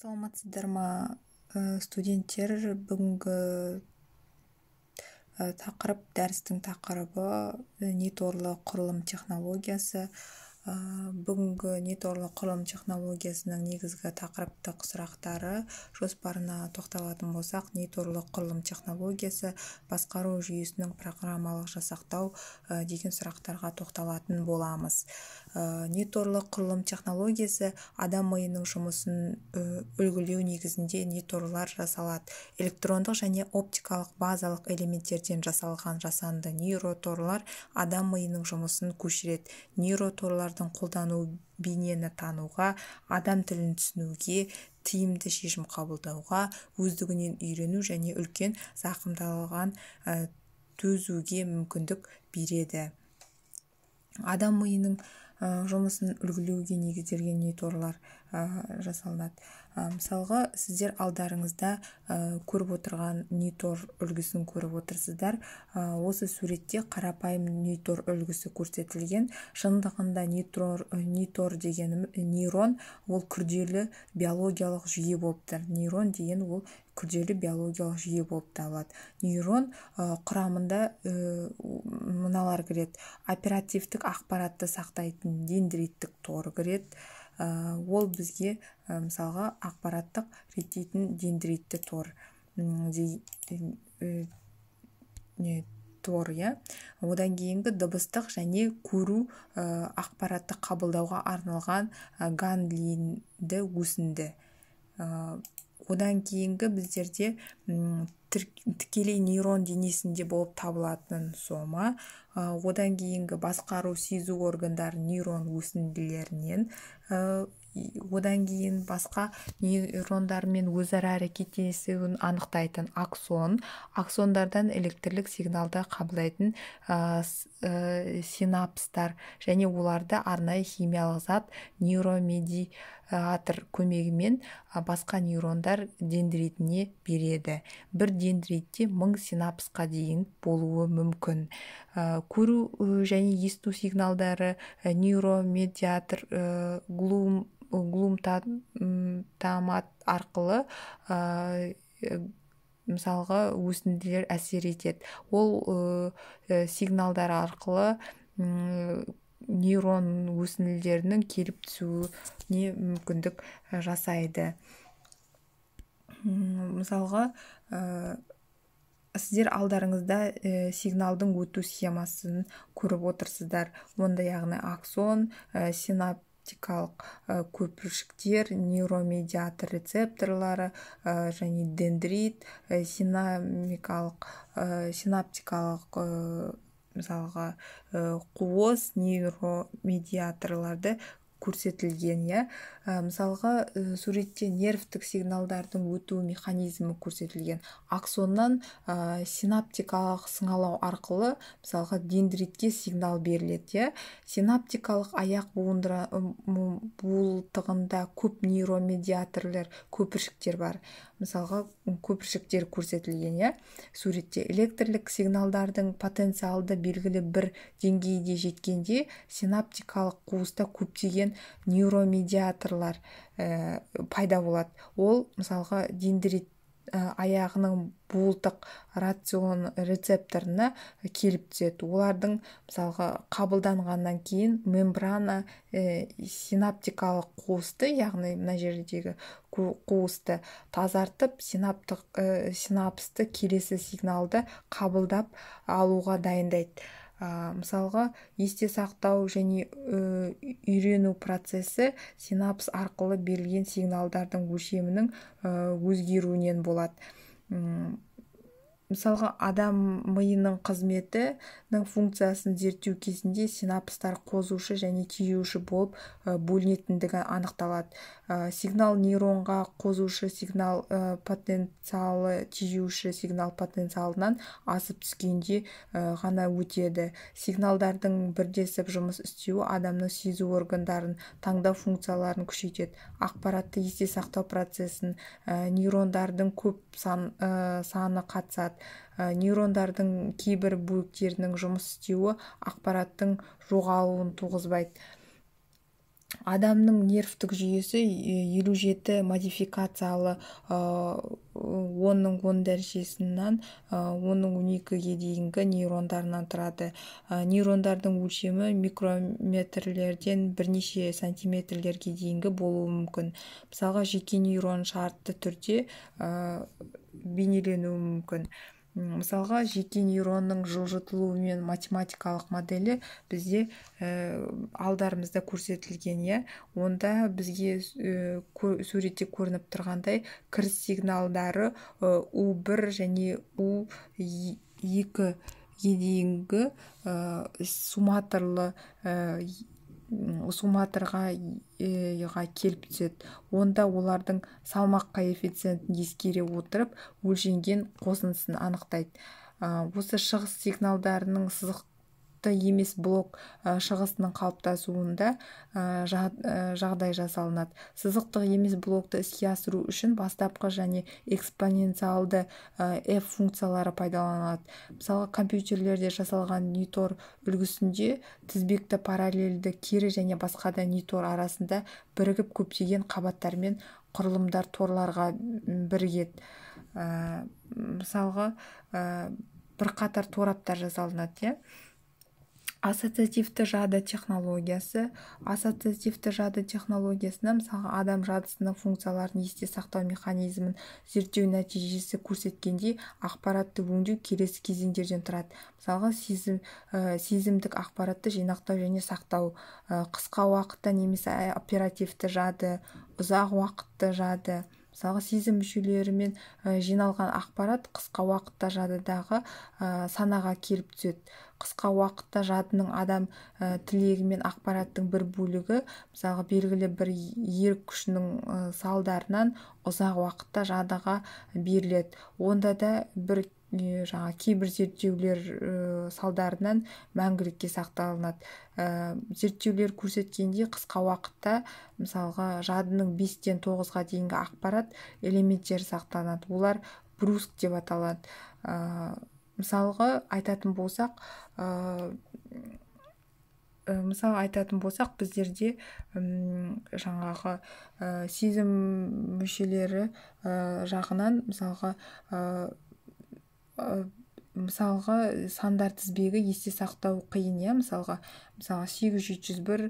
саламатсыздар ма э, студенттер бүгінгі э, тақырып дәрістің тақырыбы э, не құрылым технологиясы бүгінгі неторлы құрылым технологиясының негізгі тақырыптық сұрақтары жоспарына тоқталатын болсақ неторлы құрылым технологиясы басқару жүйесінің программалық жасақтау деген сұрақтарға тоқталатын боламыз неторлы құрылым технологиясы адам миының жұмысын үлгілеу негізінде неторлар жасалады электрондық және оптикалық базалық элементтерден жасалған жасанды нейроторлар адам миының жұмысын көшіреді нейроторлар құралдардың қолдану бейнені тануға адам тілін түсінуге тиімді шешім қабылдауға өздігінен үйрену және үлкен зақымдалған ә, төзуге мүмкіндік береді адам миының ә, жұмысын үлгілеуге негізделген нейторлар ә, жасалынады мысалға сіздер алдарыңызда көріп отырған Нейтор үлгісін көріп отырсыздар осы суретте қарапайым Нейтор үлгісі көрсетілген шындығында Нейтор нитор деген нейрон ол күрделі биологиялық жүйе болып тұр нейрон деген ол күрделі биологиялық жүйе болып табылады нейрон құрамында ә, мыналар кіреді оперативтік ақпаратты сақтайтын дендриттік тор кіреді Э, ол бізге э, мысалға ақпараттық реттейтін дендритті тор э, тор иә одан кейінгі дыбыстық және көру ақпаратты қабылдауға арналған ганглинді өсінді одан кейінгі біздерде тікелей нейрон денесінде болып табылатын сома одан кейінгі басқару сезу органдары нейрон өсінділерінен одан кейін басқа нейрондармен өзара әрекеттесуін анықтайтын аксон аксондардан электрлік сигналды қабылдайтын э, синапстар және оларды арнайы химиялық зат нейромедиатор көмегімен басқа нейрондар дендритіне береді бір дендритте мың синапсқа дейін болуы мүмкін ә, көру э, және есту сигналдары э, нейромедиатор глум глум арқылы ә, э, мысалға өсінділер әсер етеді ол э, э, сигналдар арқылы нейрон өсінділерінің келіп түсуіне мүмкіндік жасайды мысалға ә, сіздер алдарыңызда сигналдың өту схемасын көріп отырсыздар онда яғни аксон ә, синап ә, көпіршіктер нейромедиатор рецепторлары э, және дендрит э, синамикалық синаптикалық мысалға қуыс нейромедиаторларды көрсетілген иә Э, мысалға э, суретте нервтік сигналдардың өту механизмі көрсетілген аксоннан э, синаптикалық сыңалау арқылы мысалға дендритке сигнал беріледі иә синаптикалық аяқ буылтығында көп нейромедиаторлар көпіршіктер бар мысалға көпіршіктер көрсетілген иә суретте электрлік сигналдардың потенциалды белгілі бір деңгейге жеткенде синаптикалық қуыста көптеген нейромедиатор жағдайлар э, пайда болады ол мысалға дендрит э, аяғының буылтық рацион э, рецепторына келіп түседі олардың мысалға қабылданғаннан кейін мембрана ә, синаптикалық қуысты яғни мына жердегі қуысты тазартып синаптық синапсты келесі сигналды қабылдап алуға дайындайды ә, мысалға есте сақтау және э, үйрену процесі синапс арқылы берілген сигналдардың өлшемінің э, өзгеруінен болады мысалға адам миының қызметінің функциясын зерттеу кезінде синапстар қозушы және түзеуші болып бөлінетіндігі анықталады сигнал нейронға қозушы сигнал потенциалы түйеуші сигнал потенциалынан асып түскенде ғана өтеді сигналдардың бірдесіп жұмыс істеуі адамның сезу органдарын таңдау функцияларын күшейтеді ақпаратты есте сақтау процесін нейрондардың көп сан, саны қатысады нейрондардың кейбір бөліктерінің жұмыс істеуі ақпараттың жоғалуын туғызбайды адамның нервтік жүйесі 57 жеті модификациялы онның он дәрежесінен оның он екіге дейінгі нейрондарынан тұрады нейрондардың өлшемі микрометрлерден бірнеше сантиметрлерге дейінгі болуы мүмкін мысалға жеке нейрон шартты түрде бейнеленуі мүмкін мысалға жеке нейронның жылжытылуы мен математикалық моделі бізде ә, алдарымызда көрсетілген иә онда бізге ә, суретте көрініп тұрғандай кіріс сигналдары э, у бір және у екіге дейінгі ә, сумматорлы сумматорға келіп түседі онда олардың салмақ коэффициентін ескере отырып өлшенген қосындысын анықтайды осы шығыс сигналдарының сызық емес блок шығысының қалыптасуында жағдай жасалынады сызықтық емес блокты іске асыру үшін бастапқы және экспоненциалды f функциялары пайдаланылады мысалы компьютерлерде жасалған нитор үлгісінде тізбекті параллельді кері және басқа да нитор арасында бірігіп көптеген қабаттар мен құрылымдар торларға бірігеді ә, мысалға ә, бірқатар тораптар жасалынады иә ассоциативті жады технологиясы ассоциативті жады технологиясына мысалға адам жадысының функцияларын есте сақтау механизмін зерттеу нәтижесі көрсеткендей ақпаратты өңдеу келесі кезеңдерден тұрады мысалға сезім э, сезімдік ақпаратты жинақтау және сақтау э, қысқа уақытта немесе э, оперативті жады ұзақ уақытты жады мысалға сезім мүшелерімен жиналған ақпарат қысқа уақытта жадыдағы санаға келіп түседі қысқа уақытта жадының адам э, тілегімен ақпараттың бір бөлігі мысалға белгілі бір ер күшінің э, салдарынан ұзақ уақытта жадыға беріледі онда да бір жаңа кейбір зерттеулер э, салдарынан мәңгілікке сақталынады зерттеулер көрсеткендей қысқа уақытта мысалға жадының бестен тоғызға 9-ға дейінгі ақпарат элементтері сақталынады олар бруск деп аталады мысалға айтатын болсақ ә, мысалы айтатын болсақ біздерде жаңағы ә, сезім мүшелері ә, жағынан мысалға ә, мысалға сандар тізбегі есте сақтау қиын иә мысалға мысалға сегіз жеті жүз бір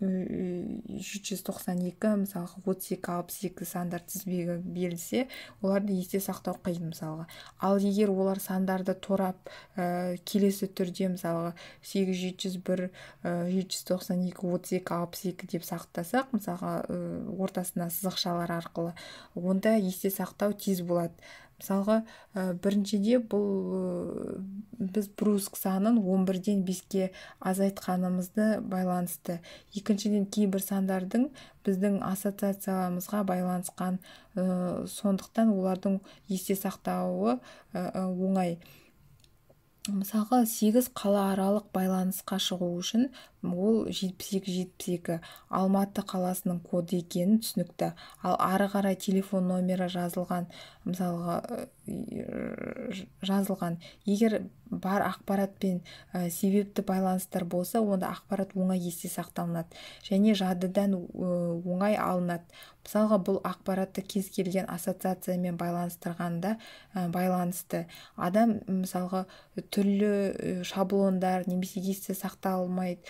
392, жүз тоқсан екі мысалға отыз алпыс екі сандар тізбегі берілсе оларды есте сақтау қиын мысалға ал егер олар сандарды торап, э, келесі түрде мысалға сегіз жеті жүз бір э, жеті жүз тоқсан екі отыз екі алпыс екі деп сақтасақ мысалға э, ортасына сызықшалар арқылы онда есте сақтау тез болады мысалға ә, біріншіде бұл э, біз бруск санын 11-ден 5-ке азайтқанымызды байланысты екіншіден кейбір сандардың біздің ассоциациямызға байланысқан ә, сондықтан олардың есте сақтауы оңай мысалға сегіз аралық байланысқа шығу үшін ол жетпіс екі жетпіс екі алматы қаласының коды екенін түсінікті ал ары қарай телефон номері жазылған мысалға Э, жазылған егер бар ақпарат пен э, себепті байланыстар болса онда ақпарат оңай есте сақталынады және жадыдан э, оңай алынады мысалға бұл ақпаратты кез келген ассоциациямен байланыстырғанда ә, байланысты адам мысалға түрлі шаблондар немесе есте сақталмайды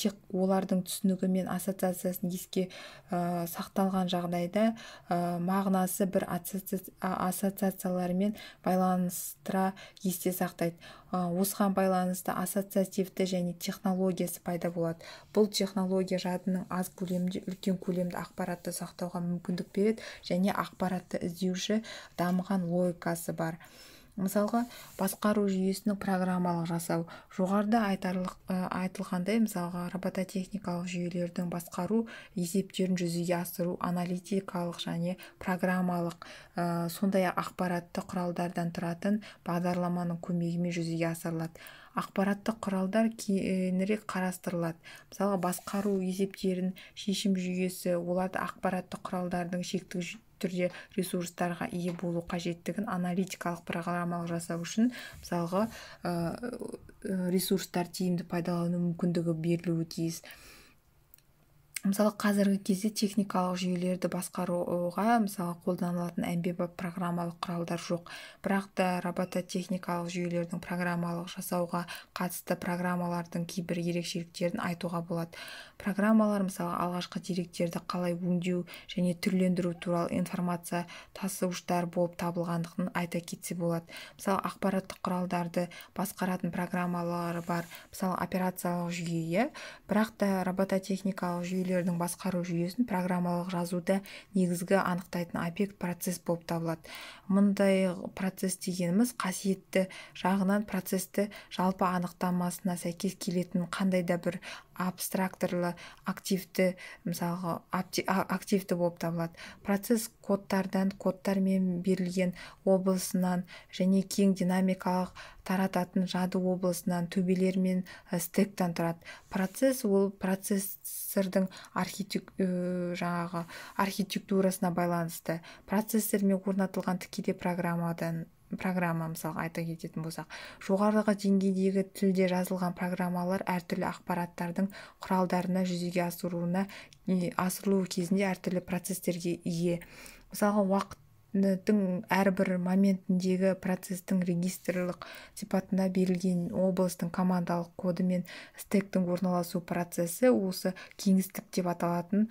тек олардың түсінігі мен ассоциациясын еске сақталған жағдайда мағынасы бір ассоциация ассоциацияларымен байланыстыра есте сақтайды осыған байланысты ассоциативті және технологиясы пайда болады бұл технология жадының аз көлемінде үлкен көлемді ақпаратты сақтауға мүмкіндік береді және ақпаратты іздеуші дамыған логикасы бар мысалға басқару жүйесінің программалық жасау жоғарыда айтарлық, э, айтылғандай мысалға робототехникалық жүйелердің басқару есептерін жүзеге асыру аналитикалық және программалық э, сондай-ақ ақпаратты құралдардан тұратын бағдарламаның көмегімен жүзеге асырылады ақпараттық құралдар кейінірек қарастырылады мысалы басқару есептерін шешім жүйесі оларды ақпараттық құралдардың шектік түрде ресурстарға ие болу қажеттігін аналитикалық программалық жасау үшін мысалға э, ресурстар тиімді пайдалану мүмкіндігі берілуі тиіс мысалы қазіргі кезде техникалық жүйелерді басқаруға мысалы қолданылатын әмбебап программалық құралдар жоқ бірақ та робототехникалық жүйелердің программалық жасауға қатысты программалардың кейбір ерекшеліктерін айтуға болады программалар мысалы алғашқы деректерді қалай өңдеу және түрлендіру туралы информация тасуыштар болып табылғандығын айта кетсе болады мысалы ақпараттық құралдарды басқаратын программалары бар мысалы операциялық жүйе иә. бірақ та робототехникалық жүйелер жүйелердің басқару жүйесін программалық жазуды негізгі анықтайтын объект процесс болып табылады мұндай процесс дегеніміз қасиетті жағынан процесті жалпы анықтамасына сәйкес келетін қандай да бір абстракторлы активті мысалға активті болып табылады процесс кодтардан кодтармен берілген облысынан және кең динамикалық тарататын жады облысынан төбелер мен э, стектан тұрады процесс ол процессордың архитек э, жаңағы архитектурасына байланысты процессормен орнатылған тікелей программадан программа мысалға айта кететін болсақ жоғарғы деңгейдегі тілде жазылған программалар әртүрлі ақпараттардың құралдарына жүзеге асыруына асырылуы кезінде әртүрлі процестерге ие мысалға уақыт әрбір моментіндегі процестің регистрлік сипатында берілген облыстың командалық коды мен стектің орналасу процесі осы кеңістік деп аталатын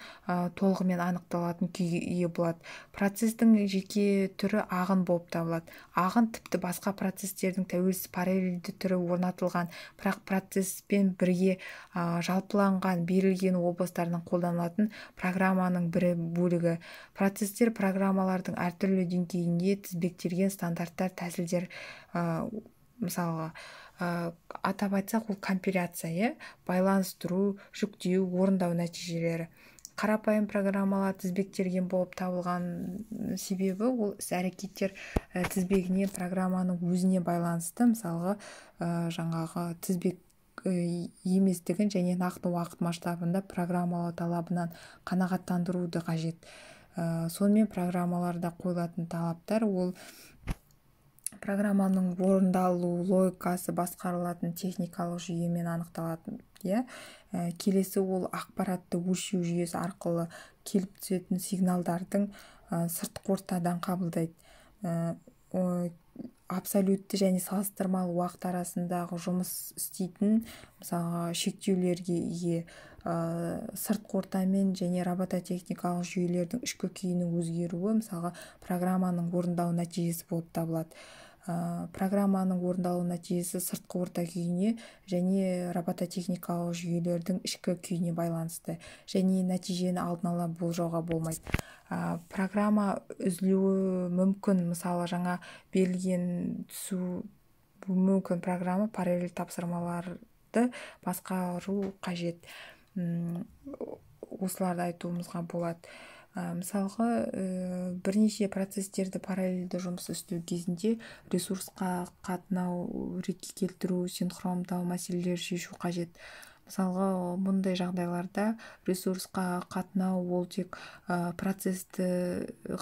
толығымен анықталатын күйге ие болады процестің жеке түрі ағын болып табылады ағын тіпті басқа процестердің тәуелсіз параллельді түрі орнатылған бірақ процесспен бірге жалпыланған берілген облыстардың қолданылатын программаның бір бөлігі процестер программалардың әртүрлі түрлі деңгейінде тізбектелген стандарттар тәсілдер мысалға ә, атап айтсақ ол компиляция иә байланыстыру жүктеу орындау нәтижелері қарапайым программалар тізбектелген болып табылған себебі ол іс әрекеттер ә, тізбегіне программаның өзіне байланысты мысалға ә, жаңағы тізбек еместігін және нақты уақыт масштабында программалау талабынан қанағаттандыруды қажет Э, сонымен программаларда қойылатын талаптар ол программаның орындалу логикасы басқарылатын техникалық жүйемен анықталатын иә э, келесі ол ақпаратты өлшеу жүйесі арқылы келіп түсетін сигналдардың ә, э, сыртқы ортадан қабылдайды абсолютті және салыстырмалы уақыт арасындағы жұмыс істейтін мысалға шектеулерге ие Э, сыртқы ортамен және робототехникалық жүйелердің ішкі күйінің өзгеруі мысалға программаның орындалу нәтижесі болып табылады э, программаның орындалу нәтижесі сыртқы орта күйіне және робототехникалық жүйелердің ішкі күйіне байланысты және нәтижені алдын ала болжауға болмайды ә, программа үзілуі мүмкін мысалы жаңа берілген түсу мүмкін программа параллель тапсырмаларды басқару қажет осыларды айтуымызға болады ә, мысалғы бірнеше процестерді параллельді жұмыс істеу кезінде ресурсқа қатынау ретке келтіру синхрондау мәселелер шешу қажет мысалға мұндай жағдайларда ресурсқа қатынау ол тек ә, процесті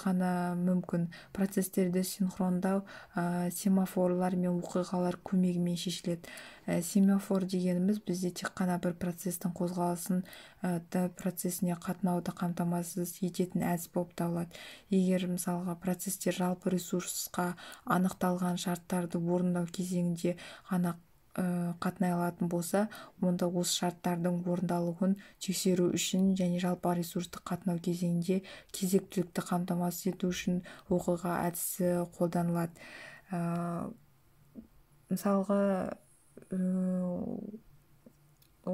ғана мүмкін процестерді синхрондау ә, семафорлар мен оқиғалар көмегімен шешіледі ә, семафор дегеніміз бізде тек қана бір процестің қозғалысын ә, процесіне қатынауды қамтамасыз ететін әдіс болып табылады егер мысалға процестер жалпы ресурсқа анықталған шарттарды орындау кезеңінде ғана Э, қатынай алатын болса онда осы шарттардың орындалуын тексеру үшін және жалпы ресурстық қатынау кезеңінде кезектілікті қамтамасыз ету үшін оқиға әдісі қолданылады э, мысалға э,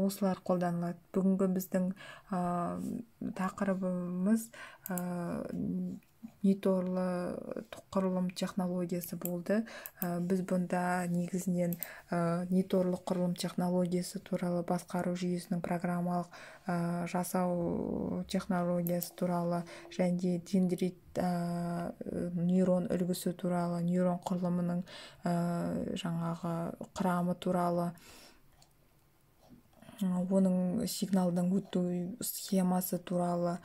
осылар қолданылады бүгінгі біздің ә, тақырыбымыз мониторлы э, құрылым технологиясы болды э, біз бұнда негізінен э, нейторлы құрылым технологиясы туралы басқару жүйесінің программалық жасау технологиясы туралы және дендрит нейрон үлгісі туралы нейрон құрылымының жаңағы құрамы туралы оның сигналдың өту схемасы туралы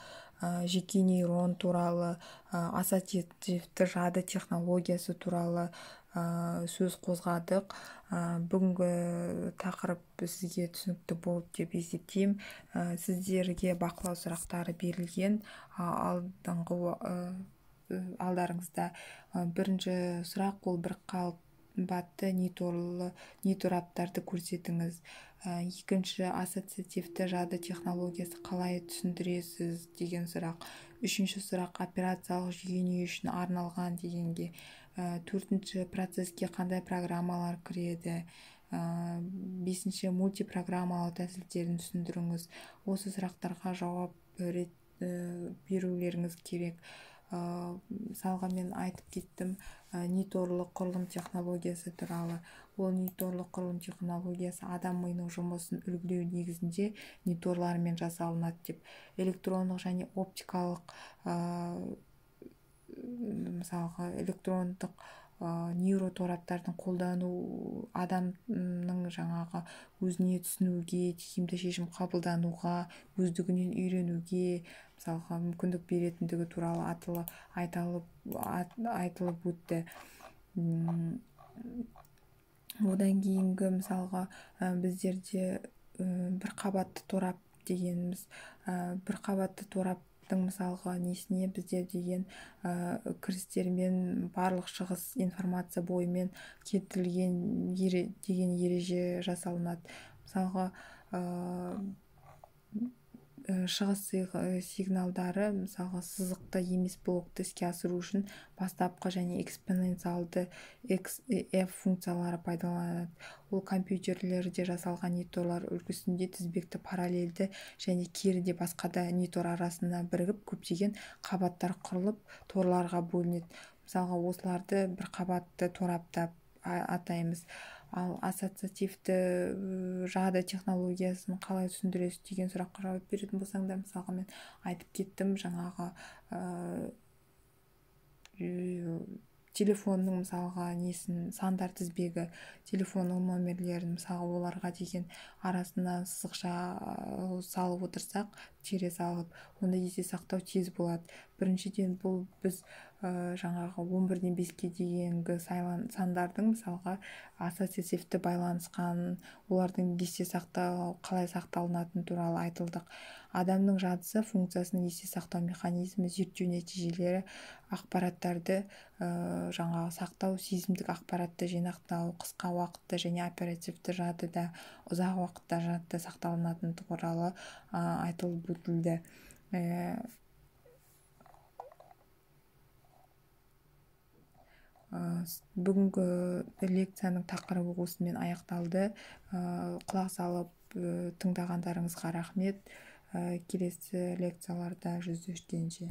жеке нейрон туралы ассоциативті жады технологиясы туралы сөз қозғадық бүгінгі тақырып сізге түсінікті болды деп есептеймін сіздерге бақылау сұрақтары берілген алдыңғы алдарыңызда бірінші сұрақ ол бір қалып не туралы көрсетіңіз Э, екінші ассоциативті жады технологиясы қалай түсіндіресіз деген сұрақ үшінші сұрақ операциялық жүйе не үшін арналған дегенге э, төртінші процеске қандай программалар кіреді э, бесінші мультипрограммалау тәсілдерін түсіндіріңіз осы сұрақтарға жауап берулеріңіз керек мысалға э, мен айтып кеттім э, ниторлық құрылым технологиясы туралы ол ниторлық құрылым технологиясы адам миының жұмысын үлгілеу негізінде ниторлармен жасалынады деп электрондық және оптикалық ә, мысалға электрондық нейротораптардың қолдану адамның жаңағы өзіне түсінуге тиімді шешім қабылдануға өздігінен үйренуге мысалға мүмкіндік беретіндігі туралы атылы, айталып, ат, айтылып өтті одан кейінгі мысалға ә, біздерде ә, бір қабатты торап дегеніміз ә, бір қабатты торап бюджеттің мысалғы несіне бізде деген кірістермен барлық шығыс информация бойымен келтірілген деген ереже жасалынады мысалға Э, шығыс э, сигналдары мысалға сызықты емес блокты іске асыру үшін бастапқы және экспоненциалды э, f функциялары пайдаланады ол компьютерлерде жасалған неторлар үлгісінде тізбекті параллельді және керіде басқа да нетор арасында бірігіп көптеген қабаттар құрылып торларға бөлінеді мысалға осыларды бір қабатты тораптап атаймыз ал ассоциативті жады технологиясын қалай түсіндіресіз деген сұраққа жауап беретін болсаңдар мысалға мен айтып кеттім жаңағы телефонның мысалға несін сандар тізбегі телефонның номерлерін мысалға оларға деген арасына сызықша салып отырсақ тере алып онда есте сақтау тез болады біріншіден бұл біз ә, жаңағы 11-ден 5-ке дейінгі сандардың мысалға ассоциативті байланысқан олардың есте сақтау қалай сақталынатын туралы айтылдық адамның жадысы функциясының есте сақтау механизмі зерттеу нәтижелері ақпараттарды ә, жаңағы сақтау сезімдік ақпаратты жинақтау қысқа уақытта және оперативті жадыда ұзақ уақытта жадыда сақталынатын туралы ә, айтылып ә, бүгінгі лекцияның тақырыбы осымен аяқталды э, құлақ салып э, тыңдағандарыңызға рахмет келесі лекцияларда жүздескенше